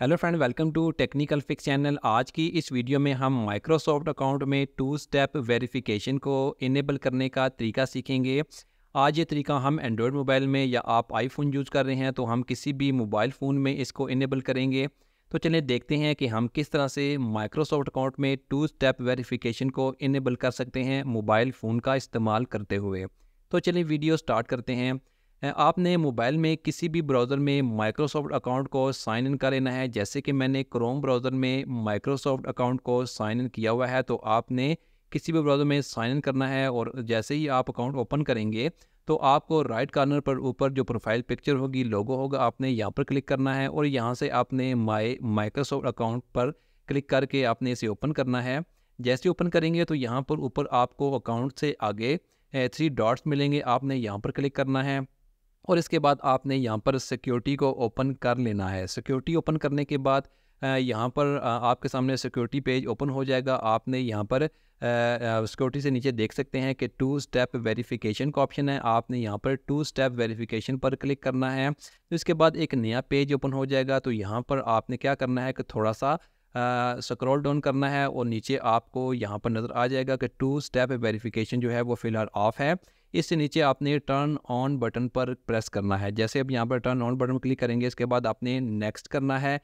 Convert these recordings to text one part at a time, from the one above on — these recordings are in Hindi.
hello friend welcome to technical fix channel आज की इस वीडियो में हम माइक्रोसॉफ्ट अकाउंट में टू स्टेप वेरिफिकेशन को इनेबल करने का तरीका सीखेंगे आज ये तरीका हम एंड्रॉयड मोबाइल में या आप आईफोन यूज़ कर रहे हैं तो हम किसी भी मोबाइल फ़ोन में इसको इनेबल करेंगे तो चलिए देखते हैं कि हम किस तरह से माइक्रोसॉफ्ट अकाउंट में टू स्टेप वेरीफिकेशन को इनेबल कर सकते हैं मोबाइल फ़ोन का इस्तेमाल करते हुए तो चलिए वीडियो स्टार्ट करते हैं आपने मोबाइल में किसी भी ब्राउज़र में माइक्रोसॉफ्ट अकाउंट को साइन इन कर लेना है जैसे कि मैंने क्रोम ब्राउज़र में माइक्रोसॉफ्ट अकाउंट को साइन इन किया हुआ है तो आपने किसी भी ब्राउज़र में साइन इन करना है और जैसे ही आप अकाउंट ओपन करेंगे तो आपको राइट कॉर्नर पर ऊपर जो प्रोफाइल पिक्चर होगी लोगो होगा आपने यहाँ पर क्लिक करना है और यहाँ से आपने माई माइक्रोसॉफ्ट अकाउंट पर क्लिक करके आपने इसे ओपन करना है जैसे ओपन करेंगे तो यहाँ पर ऊपर आपको अकाउंट से आगे थ्री डॉट्स मिलेंगे आपने यहाँ पर क्लिक करना है और इसके बाद आपने यहाँ पर सिक्योरिटी को ओपन कर लेना है सिक्योरिटी ओपन करने के बाद यहाँ पर आपके सामने सिक्योरिटी पेज ओपन हो जाएगा आपने यहाँ पर सिक्योरिटी से नीचे देख सकते हैं कि टू स्टेप वेरिफिकेशन का ऑप्शन है आपने यहाँ पर टू स्टेप वेरिफिकेशन पर क्लिक करना है तो इसके बाद एक नया पेज ओपन हो जाएगा तो यहाँ पर आपने क्या करना है कि थोड़ा सा स्क्रॉल डाउन करना है और नीचे आपको यहाँ पर नज़र आ जाएगा कि टू स्टेप वेरिफिकेशन जो है वो फ़िलहाल ऑफ है इससे नीचे आपने टर्न ऑन बटन पर प्रेस करना है जैसे अब यहाँ पर टर्न ऑन बटन क्लिक करेंगे इसके बाद आपने नेक्स्ट करना है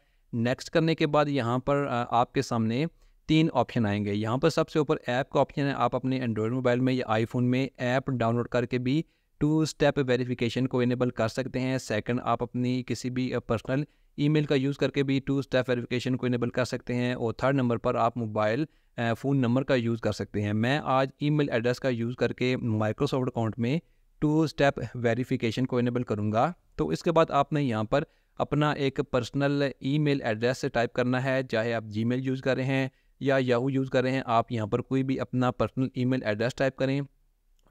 नेक्स्ट करने के बाद यहाँ पर आपके सामने तीन ऑप्शन आएंगे यहाँ पर सबसे ऊपर ऐप का ऑप्शन है आप अपने एंड्रॉयड मोबाइल में या आईफोन में ऐप डाउनलोड करके भी टू स्टेप वेरिफिकेशन को इनेबल कर सकते हैं सेकंड आप अपनी किसी भी पर्सनल ईमेल का यूज़ करके भी टू स्टेप वेरिफिकेशन को इनेबल कर सकते हैं और थर्ड नंबर पर आप मोबाइल फ़ोन नंबर का यूज़ कर सकते हैं मैं आज ईमेल एड्रेस का यूज़ करके माइक्रोसॉफ्ट अकाउंट में टू स्टेप वेरिफिकेशन को इनेबल करूँगा तो इसके बाद आपने यहाँ पर अपना एक पर्सनल ईमेल एड्रेस से टाइप करना है चाहे आप जी यूज़ कर रहे हैं या याहू यूज़ कर रहे हैं आप यहाँ पर कोई भी अपना पर्सनल ईमेल एड्रेस टाइप करें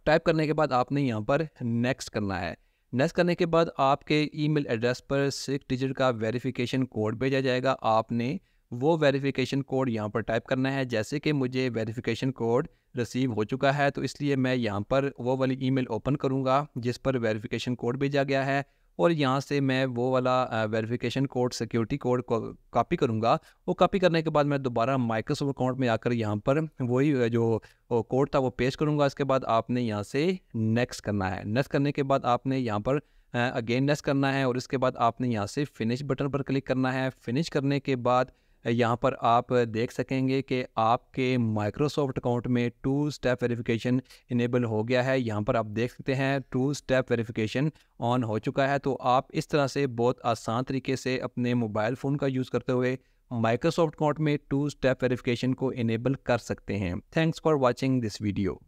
टाइप करने के बाद आपने यहाँ पर नेक्स्ट करना है नेक्स्ट करने के बाद आपके ईमेल एड्रेस पर सिक्स डिजिट का वेरिफिकेशन कोड भेजा जाएगा आपने वो वेरिफिकेशन कोड यहाँ पर टाइप करना है जैसे कि मुझे वेरिफिकेशन कोड रिसीव हो चुका है तो इसलिए मैं यहाँ पर वो वाली ईमेल ओपन करूँगा जिस पर वेरिफिकेशन कोड भेजा गया है और यहाँ से मैं वो वाला verification code security code copy करूँगा वो कॉपी करने के बाद मैं दोबारा माइक्रोसॉफ्ट अकाउंट में आकर यहाँ पर वही जो कोड था वो पेश करूँगा इसके बाद आपने यहाँ से नेक्स्ट करना है नेक्स्ट करने के बाद आपने यहाँ पर अगेन नेक्स्ट करना है और इसके बाद आपने यहाँ से फिनिश बटन पर क्लिक करना है फिनिश करने के बाद यहाँ पर आप देख सकेंगे कि आपके माइक्रोसॉफ्ट अकाउंट में टू स्टेप वेरिफिकेशन इनेबल हो गया है यहाँ पर आप देख सकते हैं टू स्टेप वेरिफिकेशन ऑन हो चुका है तो आप इस तरह से बहुत आसान तरीके से अपने मोबाइल फ़ोन का यूज़ करते हुए माइक्रोसॉफ्ट अकाउंट में टू स्टेप वेरिफिकेशन को इनेबल कर सकते हैं thanks for watching this video